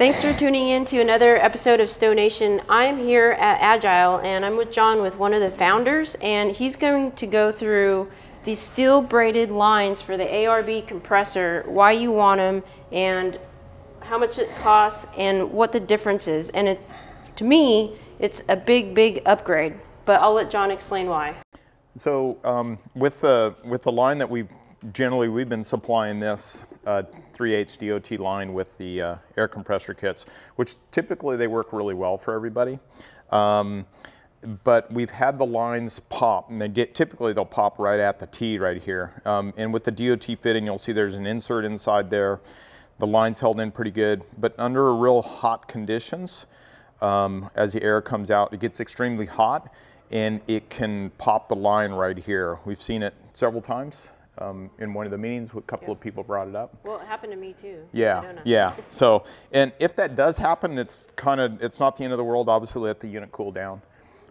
Thanks for tuning in to another episode of Stonation. Nation. I'm here at Agile and I'm with John with one of the founders and he's going to go through the steel braided lines for the ARB compressor, why you want them and how much it costs and what the difference is. And it, to me, it's a big, big upgrade, but I'll let John explain why. So um, with, the, with the line that we generally we've been supplying this uh, 3H DOT line with the uh, air compressor kits, which typically they work really well for everybody. Um, but we've had the lines pop, and they did, typically they'll pop right at the T right here. Um, and with the DOT fitting, you'll see there's an insert inside there. The line's held in pretty good, but under real hot conditions, um, as the air comes out, it gets extremely hot, and it can pop the line right here. We've seen it several times um, in one of the meetings. A couple yeah. of people brought it up. Well, it happened to me too. Yeah, yeah. So, and if that does happen, it's kind of it's not the end of the world. Obviously, let the unit cool down,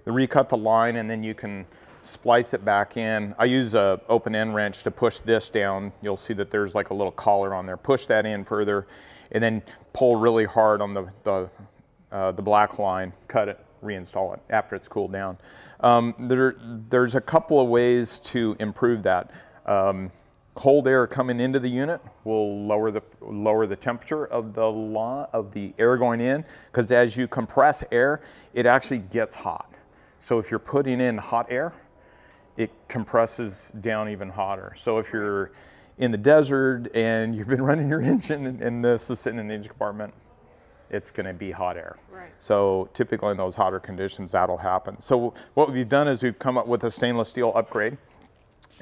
the recut the line, and then you can splice it back in. I use a open end wrench to push this down. You'll see that there's like a little collar on there. Push that in further, and then pull really hard on the the, uh, the black line. Cut it reinstall it after it's cooled down. Um, there, there's a couple of ways to improve that. Um, cold air coming into the unit will lower the lower the temperature of the law of the air going in because as you compress air it actually gets hot so if you're putting in hot air it compresses down even hotter so if you're in the desert and you've been running your engine and, and this is sitting in the engine compartment it's going to be hot air. Right. So typically in those hotter conditions, that'll happen. So what we've done is we've come up with a stainless steel upgrade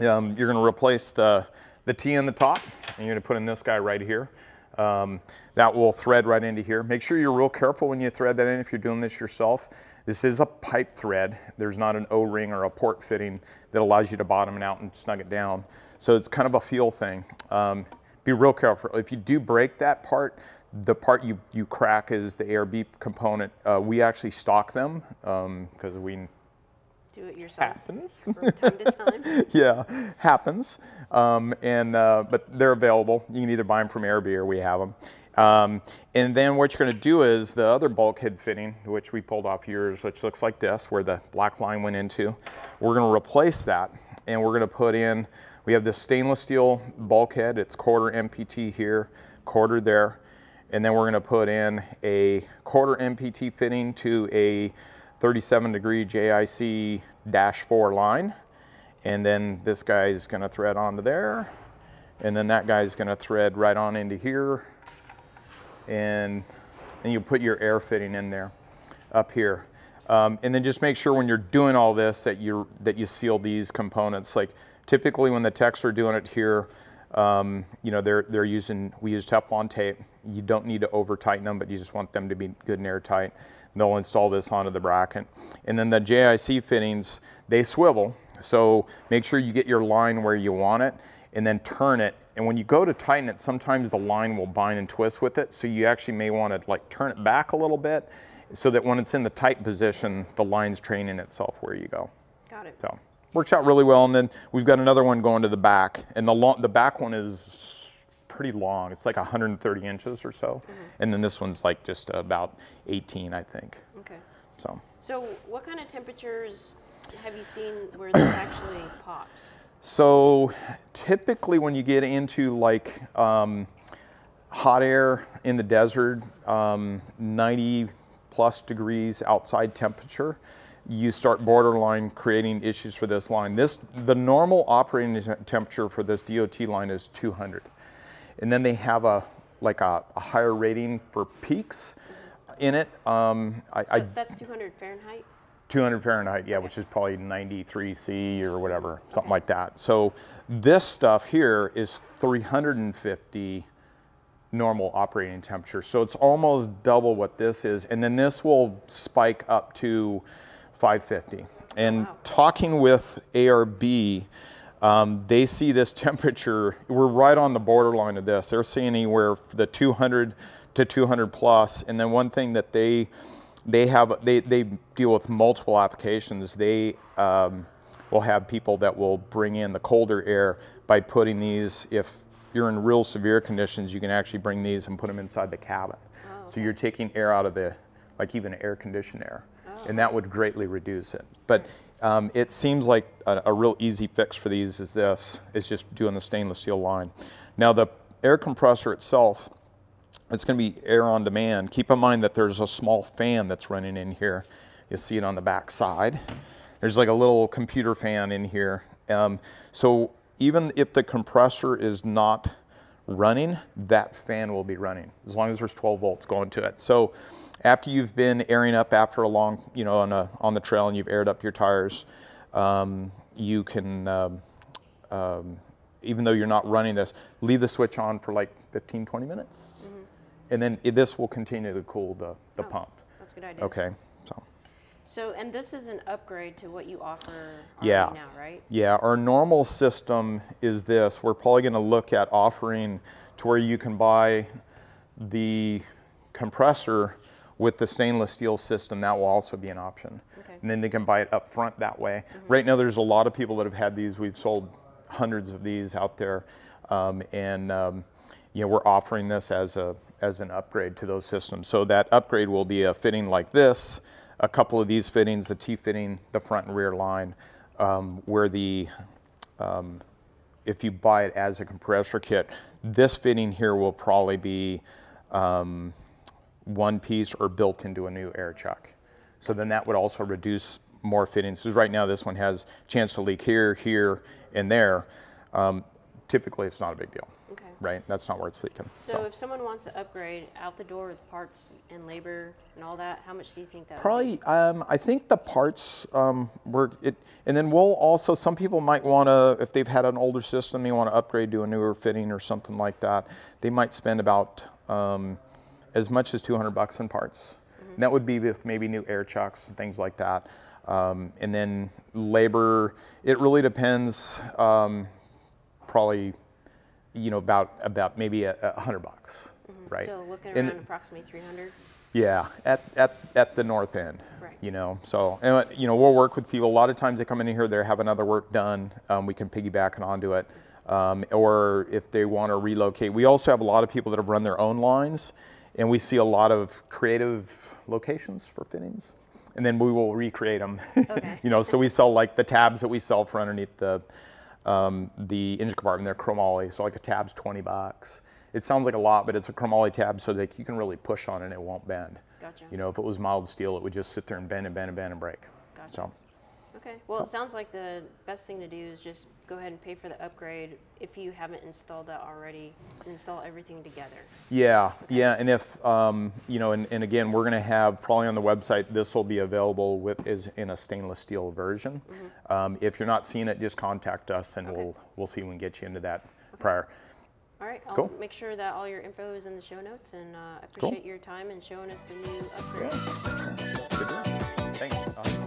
um, you're gonna replace the, the T in the top, and you're gonna put in this guy right here. Um, that will thread right into here. Make sure you're real careful when you thread that in if you're doing this yourself. This is a pipe thread. There's not an O-ring or a port fitting that allows you to bottom it out and snug it down. So it's kind of a feel thing. Um, be real careful. If you do break that part, the part you, you crack is the ARB component. Uh, we actually stock them because um, we do it yourself. Happens. From time to time. yeah, happens. Um, and uh, but they're available. You can either buy them from Airbnb or we have them. Um, and then what you're going to do is the other bulkhead fitting, which we pulled off yours, which looks like this, where the black line went into. We're going to replace that, and we're going to put in. We have this stainless steel bulkhead. It's quarter MPT here, quarter there, and then we're going to put in a quarter MPT fitting to a 37 degree JIC four line. And then this guy is gonna thread onto there. And then that guy is gonna thread right on into here. And then you put your air fitting in there up here. Um, and then just make sure when you're doing all this that you that you seal these components. Like typically when the techs are doing it here, um, you know, they're, they're using, we use Teflon tape. You don't need to over tighten them, but you just want them to be good and airtight. And they'll install this onto the bracket. And then the JIC fittings, they swivel. So make sure you get your line where you want it and then turn it. And when you go to tighten it, sometimes the line will bind and twist with it. So you actually may want to like turn it back a little bit so that when it's in the tight position, the line's training itself where you go. Got it. So works out really well. And then we've got another one going to the back, and the long, the back one is pretty long. It's like 130 inches or so, mm -hmm. and then this one's like just about 18, I think. Okay. So. So what kind of temperatures have you seen where this actually pops? So typically, when you get into like um, hot air in the desert, um, 90 plus degrees outside temperature you start borderline creating issues for this line. This, the normal operating temperature for this DOT line is 200. And then they have a, like a, a higher rating for peaks in it. Um, I, so I, that's 200 Fahrenheit? 200 Fahrenheit, yeah, okay. which is probably 93 C or whatever, something okay. like that. So this stuff here is 350 normal operating temperature. So it's almost double what this is. And then this will spike up to 550. And wow. talking with ARB, um, they see this temperature, we're right on the borderline of this. They're seeing anywhere the 200 to 200 plus. And then one thing that they, they have, they, they deal with multiple applications. They um, will have people that will bring in the colder air by putting these, if you're in real severe conditions, you can actually bring these and put them inside the cabin. Oh, okay. So you're taking air out of the, like even air conditioned air and that would greatly reduce it. But um, it seems like a, a, real easy fix for these is this, is just doing the stainless steel line. Now the air compressor itself, it's gonna be air on demand. Keep in mind that there's a small fan that's running in here. You see it on the back side. There's like a little computer fan in here. Um, so even if the compressor is not running, that fan will be running as long as there's 12 volts going to it. So after you've been airing up after a long, you know, on, a, on the trail and you've aired up your tires, um, you can, um, um, even though you're not running this, leave the switch on for like 15, 20 minutes. Mm -hmm. And then it, this will continue to cool the, the oh, pump. That's a good idea. Okay. So. so, and this is an upgrade to what you offer yeah. now, right? Yeah. Our normal system is this. We're probably going to look at offering to where you can buy the compressor with the stainless steel system, that will also be an option. Okay. And then they can buy it up front that way. Mm -hmm. Right now, there's a lot of people that have had these. We've sold hundreds of these out there. Um, and um, you know, we're offering this as, a, as an upgrade to those systems. So that upgrade will be a fitting like this, a couple of these fittings, the T-fitting, the front and rear line, um, where the um, if you buy it as a compressor kit, this fitting here will probably be um, one piece or built into a new air chuck. So then that would also reduce more fittings. Because right now this one has chance to leak here, here, and there. Um, typically it's not a big deal. Okay. Right, that's not where it's leaking. So, so, if someone wants to upgrade out the door with parts and labor and all that, how much do you think that? Probably, um, I think the parts um, were it, and then we'll also some people might want to if they've had an older system, they want to upgrade to a newer fitting or something like that. They might spend about. Um, as much as 200 bucks in parts. Mm-hmm. that would be with maybe new air chocks and things like that. Um, and then labor, it really depends. Um, probably, you know, about about maybe a, a hundred bucks, mm-hmm. right? So looking around and, approximately 300. Yeah, at, at, at the north end, right. you know. So, and, you know, we'll work with people. A lot of times they come in here, they have another work done. Um, we can piggyback and onto it. Mm-hmm. Um, or if they want to relocate. We also have a lot of people that have run their own lines and we see a lot of creative locations for fittings. And then we will recreate them. Okay. you know, so we sell like the tabs that we sell for underneath the um, the engine compartment. They're chromoly, so like a tab's 20 bucks. It sounds like a lot, but it's a chromoly tab, so that you can really push on it and it won't bend. Gotcha. You know, if it was mild steel, it would just sit there and bend and bend and bend and break. Gotcha. So. Okay. Well, it sounds like the best thing to do is just go ahead and pay for the upgrade if you haven't installed that already. Install everything together. Yeah, okay. yeah, and if um, you know, and, and again, we're going to have probably on the website this will be available with is in a stainless steel version. Mm -hmm. um, if you're not seeing it, just contact us, and okay. we'll we'll see if we can get you into that okay. prior. All right, I'll cool. make sure that all your info is in the show notes, and uh, I appreciate cool. your time and showing us the new upgrade. Yeah. Thanks. Awesome.